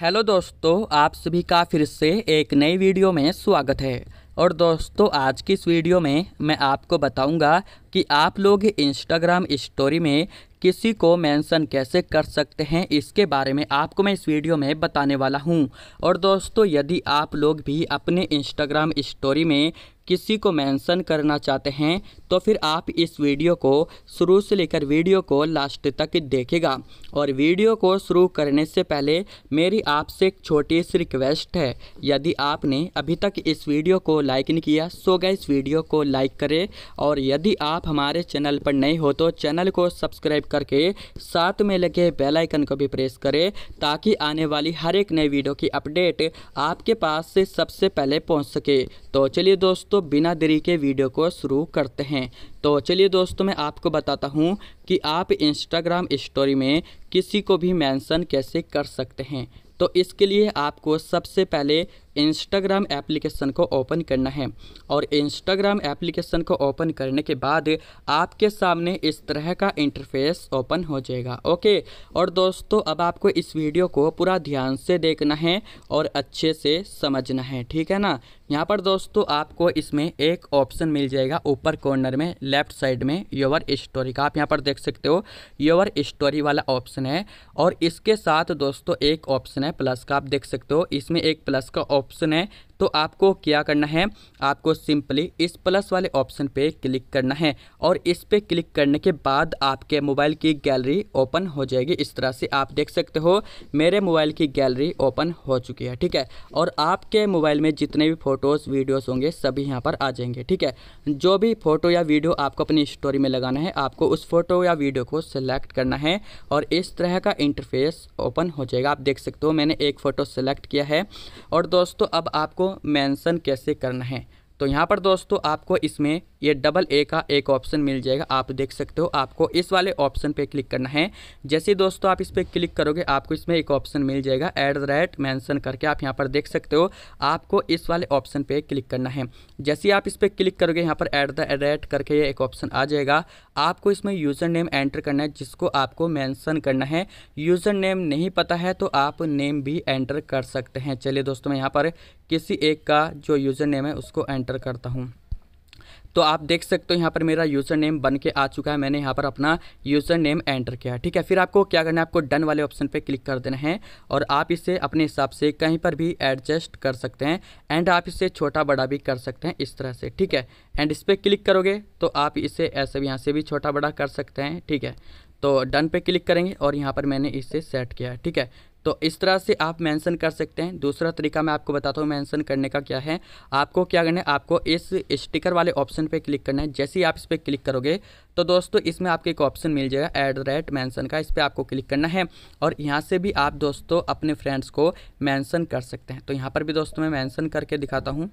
hello दोस्तों आप सभी का फिर से एक नई वीडियो में स्वागत है और दोस्तों आज की इस वीडियो में मैं आपको बताऊंगा कि आप लोग इंस्टाग्राम स्टोरी में किसी को मेंशन कैसे कर सकते हैं इसके बारे में आपको मैं इस वीडियो में बताने वाला हूं और दोस्तों यदि आप लोग भी अपने इंस्टाग्राम स्टोरी में किसी को मेंशन करना चाहते हैं तो फिर आप इस वीडियो को शुरू से लेकर वीडियो को लास्ट तक देखेगा और वीडियो को शुरू करने से पहले मेरी आपसे एक छोटी सी रिक्वेस्ट है यदि आपने अभी तक इस वीडियो को लाइक नहीं किया सो गए इस वीडियो को लाइक करें और यदि आप हमारे चैनल पर नए हो तो चैनल को सब्सक्राइब करके साथ में लगे बेलाइकन को भी प्रेस करें ताकि आने वाली हर एक नए वीडियो की अपडेट आपके पास से सबसे पहले पहुँच सके तो चलिए दोस्तों दोस्तों बिना देरी के वीडियो को शुरू करते हैं तो चलिए दोस्तों मैं आपको बताता हूँ कि आप इंस्टाग्राम स्टोरी में किसी को भी मेंशन कैसे कर सकते हैं तो इसके लिए आपको सबसे पहले इंस्टाग्राम एप्लीकेशन को ओपन करना है और इंस्टाग्राम एप्लीकेशन को ओपन करने के बाद आपके सामने इस तरह का इंटरफेस ओपन हो जाएगा ओके और दोस्तों अब आपको इस वीडियो को पूरा ध्यान से देखना है और अच्छे से समझना है ठीक है ना यहाँ पर दोस्तों आपको इसमें एक ऑप्शन मिल जाएगा ऊपर कॉर्नर में लेफ्ट साइड में योवर स्टोरी का आप यहाँ पर देख सकते हो योवर स्टोरी वाला ऑप्शन है और इसके साथ दोस्तों एक ऑप्शन है प्लस का आप देख सकते हो इसमें एक प्लस का ऑप्शन है तो आपको क्या करना है आपको सिंपली इस प्लस वाले ऑप्शन पे क्लिक करना है और इस पर क्लिक करने के बाद आपके मोबाइल की गैलरी ओपन हो जाएगी इस तरह से आप देख सकते हो मेरे मोबाइल की गैलरी ओपन हो चुकी है ठीक है और आपके मोबाइल में जितने भी फ़ोटोज़ वीडियोज़ होंगे सभी यहाँ पर आ जाएंगे ठीक है जो भी फ़ोटो या वीडियो आपको अपनी स्टोरी में लगाना है आपको उस फ़ोटो या वीडियो को सिलेक्ट करना है और इस तरह का इंटरफेस ओपन हो जाएगा आप देख सकते हो मैंने एक फ़ोटो सेलेक्ट किया है और दोस्तों अब आपको आपको मेंशन कैसे करना है तो यहाँ पर दोस्तों आपको इसमें ये डबल ए का एक ऑप्शन मिल जाएगा आप देख सकते हो आपको इस वाले ऑप्शन पे क्लिक करना है जैसे दोस्तों आप इस पर क्लिक करोगे आपको इसमें एक ऑप्शन मिल जाएगा एट द रेट मैंसन करके आप यहाँ पर देख सकते हो आपको इस वाले ऑप्शन पे क्लिक करना है जैसे आप इस पर क्लिक करोगे यहाँ पर एट द रेट करके ये एक ऑप्शन आ जाएगा आपको इसमें यूज़र नेम एंटर करना है जिसको आपको मैंसन करना है यूज़र नेम नहीं पता है तो आप नेम भी एंटर कर सकते हैं चलिए दोस्तों मैं यहाँ पर किसी एक का जो यूज़र नेम है उसको एंटर करता हूँ तो आप देख सकते हो यहाँ पर मेरा यूज़र नेम बन के आ चुका है मैंने यहाँ पर अपना यूज़र नेम एंटर किया ठीक है फिर आपको क्या करना है आपको डन वाले ऑप्शन पे क्लिक कर देना है और आप इसे अपने हिसाब से कहीं पर भी एडजस्ट कर सकते हैं एंड आप इसे छोटा बड़ा भी कर सकते हैं इस तरह से ठीक है एंड इस पर क्लिक करोगे तो आप इसे ऐसे यहाँ से भी छोटा बड़ा कर सकते हैं ठीक है तो डन पे क्लिक करेंगे और यहाँ पर मैंने इसे सेट किया है ठीक है तो इस तरह से आप मेंशन कर सकते हैं दूसरा तरीका मैं आपको बताता हूँ मेंशन करने का क्या है आपको क्या करना है आपको इस स्टिकर वाले ऑप्शन पे क्लिक करना है जैसे ही आप इस पर क्लिक करोगे तो दोस्तों इसमें आपको एक ऑप्शन मिल जाएगा एट द रेट मैंसन का इस पर आपको क्लिक करना है और यहाँ से भी आप दोस्तों अपने फ्रेंड्स को मैंसन कर सकते हैं तो यहाँ पर भी दोस्तों मैं मैंसन करके दिखाता हूँ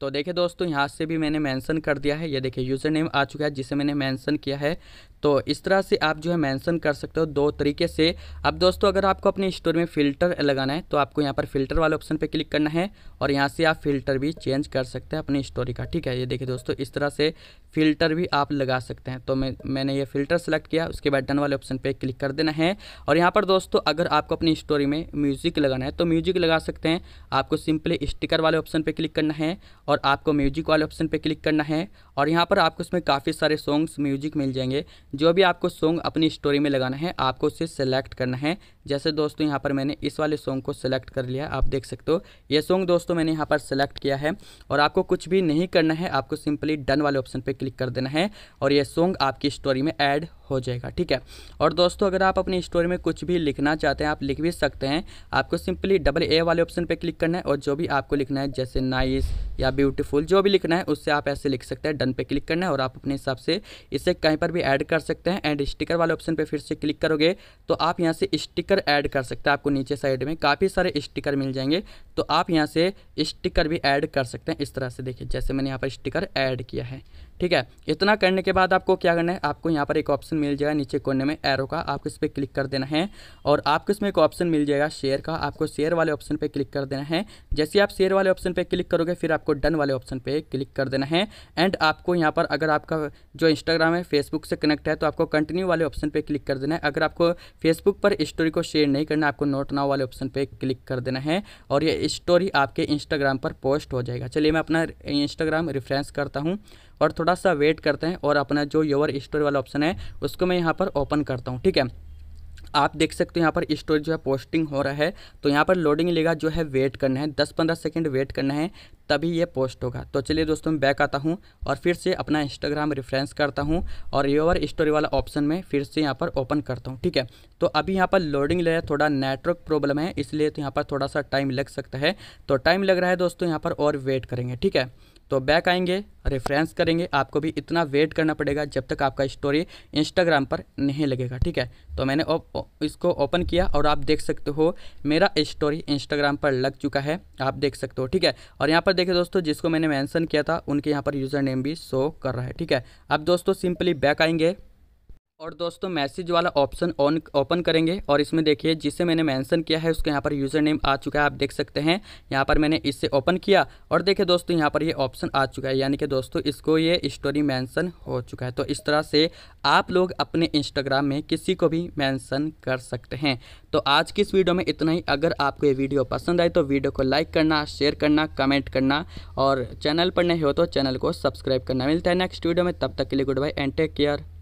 तो देखिए दोस्तों यहाँ से भी मैंने मेंशन कर दिया है ये देखिए यूज़र नेम आ चुका है जिसे मैंने मेंशन किया है तो इस तरह से आप जो है मेंशन कर सकते हो दो तरीके से अब दोस्तों अगर आपको अपने स्टोर में फ़िल्टर लगाना है तो आपको यहाँ पर फ़िल्टर वाले ऑप्शन पे क्लिक करना है और यहाँ से आप फ़िल्टर भी चेंज कर सकते हैं अपनी स्टोरी का ठीक है ये देखिए दोस्तों इस तरह से फ़िल्टर भी आप लगा सकते हैं तो मैं मैंने ये फ़िल्टर सेलेक्ट किया उसके बाद डन वाले ऑप्शन पर क्लिक कर देना है और यहाँ पर दोस्तों अगर आपको अपनी स्टोरी में म्यूज़िक लगाना है तो म्यूज़िक लगा सकते हैं आपको सिंपली स्टिकर वाले ऑप्शन पर क्लिक करना है और आपको म्यूजिक वाले ऑप्शन पे क्लिक करना है और यहाँ पर आपको इसमें काफ़ी सारे सॉन्ग्स म्यूजिक मिल जाएंगे जो भी आपको सॉन्ग अपनी स्टोरी में लगाना है आपको उसे सेलेक्ट करना है जैसे दोस्तों यहाँ पर मैंने इस वाले सॉन्ग को सिलेक्ट कर लिया आप देख सकते हो ये सॉन्ग दोस्तों मैंने यहाँ पर सेलेक्ट किया है और आपको कुछ भी नहीं करना है आपको सिंपली डन वाले ऑप्शन पर क्लिक कर देना है और यह सॉन्ग आपकी स्टोरी में ऐड हो जाएगा ठीक है और दोस्तों अगर आप अपनी स्टोरी में कुछ भी लिखना चाहते हैं आप लिख भी सकते हैं आपको सिंपली डबल ए वाले ऑप्शन पे क्लिक करना है और जो भी आपको लिखना है जैसे नाइस या ब्यूटीफुल जो भी लिखना है उससे आप ऐसे लिख सकते हैं डन पे क्लिक करना है और आप अपने हिसाब से इसे कहीं पर भी ऐड कर सकते हैं एंड स्टिकर वाले ऑप्शन पर फिर से क्लिक करोगे तो आप यहाँ से स्टिकर ऐड कर सकते हैं आपको नीचे साइड में काफ़ी सारे स्टिकर मिल जाएंगे तो आप यहाँ से स्टिकर भी ऐड कर सकते हैं इस तरह से देखिए जैसे मैंने यहाँ पर स्टिकर ऐड किया है ठीक है इतना करने के बाद आपको क्या करना है आपको यहाँ पर एक ऑप्शन मिल जाएगा नीचे कोने में एरो का आपको इस पर क्लिक कर देना है और आपको इसमें एक ऑप्शन मिल जाएगा शेयर का आपको शेयर वाले ऑप्शन पर क्लिक कर देना है जैसे आप शेयर वाले ऑप्शन पर क्लिक करोगे फिर आपको डन वाले ऑप्शन पर क्लिक कर देना है एंड आपको यहाँ पर अगर आपका जो इंस्टाग्राम है फेसबुक से कनेक्ट है तो आपको कंटिन्यू वाले ऑप्शन पर क्लिक कर देना है अगर आपको फेसबुक पर स्टोरी को शेयर नहीं करना आपको नोट नाव वाले ऑप्शन पर क्लिक कर देना है और ये स्टोरी आपके इंस्टाग्राम पर पोस्ट हो जाएगा चलिए मैं अपना इंस्टाग्राम रेफरेंस करता हूँ और थोड़ा सा वेट करते हैं और अपना जो योर स्टोरी वाला ऑप्शन है उसको मैं यहाँ पर ओपन करता हूँ ठीक है आप देख सकते हो यहाँ पर स्टोरी जो है पोस्टिंग हो रहा है तो यहाँ पर लोडिंग लेगा जो है वेट करना है दस पंद्रह सेकेंड वेट करना है तभी ये पोस्ट होगा तो चलिए दोस्तों मैं बैक आता हूँ और फिर से अपना इंस्टाग्राम रिफ्रेंस करता हूँ और योर स्टोरी वाला ऑप्शन में फिर से यहाँ पर ओपन करता हूँ ठीक है तो अभी यहाँ पर लोडिंग ले थोड़ा नेटवर्क प्रॉब्लम है इसलिए तो यहाँ पर थोड़ा सा टाइम लग सकता है तो टाइम लग रहा है दोस्तों यहाँ पर और वेट करेंगे ठीक है तो बैक आएंगे रेफरेंस करेंगे आपको भी इतना वेट करना पड़ेगा जब तक आपका स्टोरी इंस्टाग्राम पर नहीं लगेगा ठीक है तो मैंने इसको ओपन किया और आप देख सकते हो मेरा स्टोरी इंस्टाग्राम पर लग चुका है आप देख सकते हो ठीक है और यहाँ पर देखें दोस्तों जिसको मैंने मैंसन किया था उनके यहाँ पर यूज़र नेम भी शो कर रहा है ठीक है अब दोस्तों सिंपली बैक आएंगे और दोस्तों मैसेज वाला ऑप्शन ऑन ओपन करेंगे और इसमें देखिए जिसे मैंने मेंशन किया है उसका यहाँ पर यूज़र नेम आ चुका है आप देख सकते हैं यहाँ पर मैंने इससे ओपन किया और देखिए दोस्तों यहाँ पर ये यह ऑप्शन आ चुका है यानी कि दोस्तों इसको ये स्टोरी मेंशन हो चुका है तो इस तरह से आप लोग अपने इंस्टाग्राम में किसी को भी मैंसन कर सकते हैं तो आज की इस वीडियो में इतना ही अगर आपको ये वीडियो पसंद आए तो वीडियो को लाइक करना शेयर करना कमेंट करना और चैनल पर नहीं हो तो चैनल को सब्सक्राइब करना मिलता है नेक्स्ट वीडियो में तब तक के लिए goodbye and take care